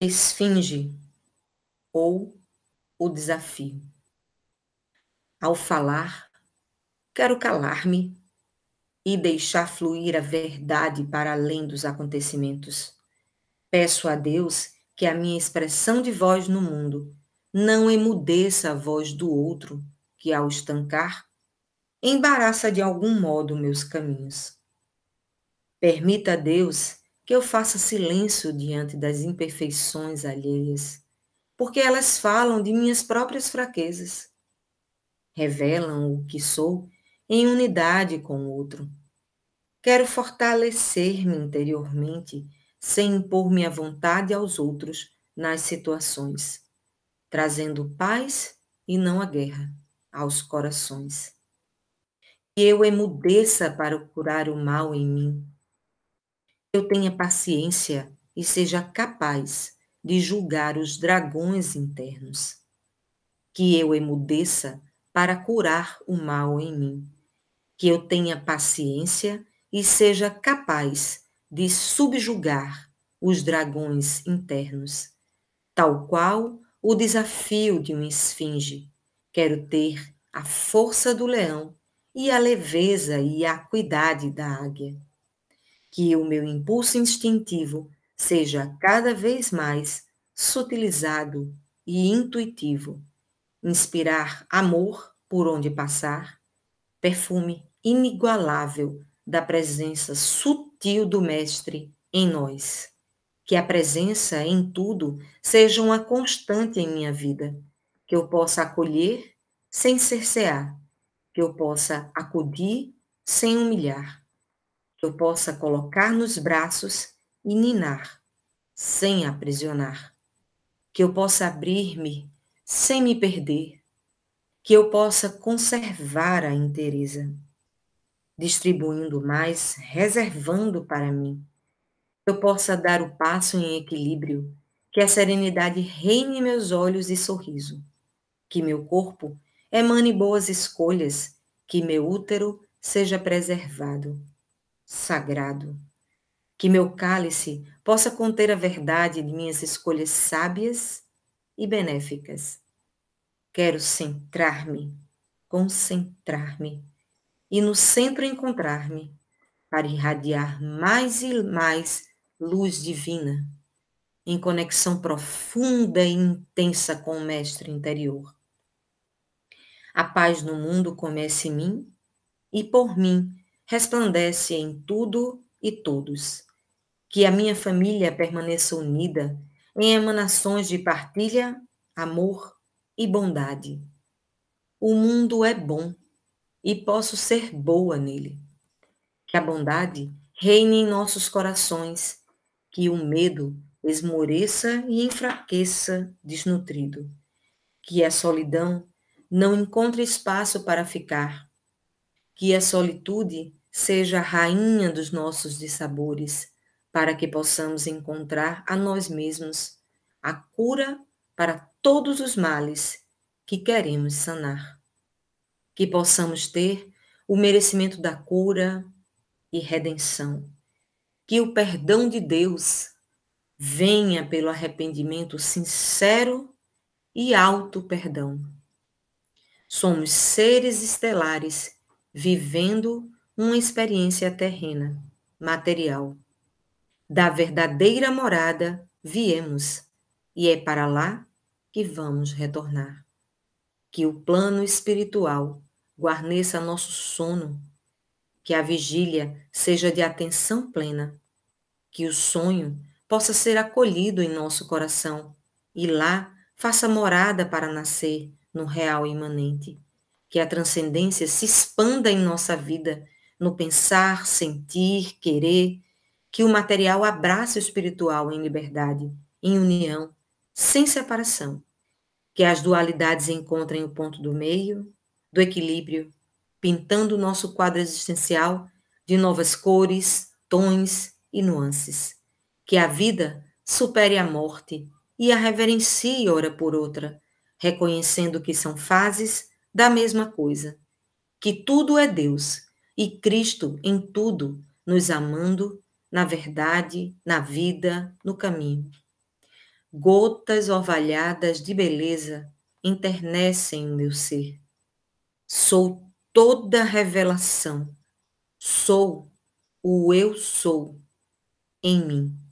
esfinge ou o desafio. Ao falar, quero calar-me e deixar fluir a verdade para além dos acontecimentos. Peço a Deus que a minha expressão de voz no mundo não emudeça a voz do outro, que ao estancar, embaraça de algum modo meus caminhos. Permita a Deus que eu faça silêncio diante das imperfeições alheias, porque elas falam de minhas próprias fraquezas. Revelam o que sou em unidade com o outro. Quero fortalecer-me interiormente sem impor minha vontade aos outros nas situações, trazendo paz e não a guerra aos corações. Que eu emudeça para curar o mal em mim, eu tenha paciência e seja capaz de julgar os dragões internos. Que eu emudeça para curar o mal em mim. Que eu tenha paciência e seja capaz de subjugar os dragões internos. Tal qual o desafio de um esfinge. Quero ter a força do leão e a leveza e a acuidade da águia que o meu impulso instintivo seja cada vez mais sutilizado e intuitivo, inspirar amor por onde passar, perfume inigualável da presença sutil do Mestre em nós. Que a presença em tudo seja uma constante em minha vida, que eu possa acolher sem cercear, que eu possa acudir sem humilhar, que eu possa colocar nos braços e ninar, sem aprisionar, que eu possa abrir-me sem me perder, que eu possa conservar a inteireza, distribuindo mais, reservando para mim, que eu possa dar o passo em equilíbrio, que a serenidade reine meus olhos e sorriso, que meu corpo emane boas escolhas, que meu útero seja preservado sagrado. Que meu cálice possa conter a verdade de minhas escolhas sábias e benéficas. Quero centrar-me, concentrar-me e no centro encontrar-me para irradiar mais e mais luz divina, em conexão profunda e intensa com o Mestre interior. A paz no mundo comece em mim e por mim resplandece em tudo e todos. Que a minha família permaneça unida em emanações de partilha, amor e bondade. O mundo é bom e posso ser boa nele. Que a bondade reine em nossos corações, que o medo esmoreça e enfraqueça desnutrido. Que a solidão não encontre espaço para ficar. Que a solitude seja a rainha dos nossos dissabores, para que possamos encontrar a nós mesmos a cura para todos os males que queremos sanar. Que possamos ter o merecimento da cura e redenção. Que o perdão de Deus venha pelo arrependimento sincero e alto perdão. Somos seres estelares vivendo uma experiência terrena, material. Da verdadeira morada viemos, e é para lá que vamos retornar. Que o plano espiritual guarneça nosso sono, que a vigília seja de atenção plena, que o sonho possa ser acolhido em nosso coração e lá faça morada para nascer no real imanente, que a transcendência se expanda em nossa vida no pensar, sentir, querer, que o material abrace o espiritual em liberdade, em união, sem separação, que as dualidades encontrem o ponto do meio, do equilíbrio, pintando o nosso quadro existencial de novas cores, tons e nuances, que a vida supere a morte e a reverencie ora por outra, reconhecendo que são fases da mesma coisa, que tudo é Deus e Cristo em tudo, nos amando, na verdade, na vida, no caminho. Gotas orvalhadas de beleza internecem o meu ser. Sou toda revelação. Sou o eu sou em mim.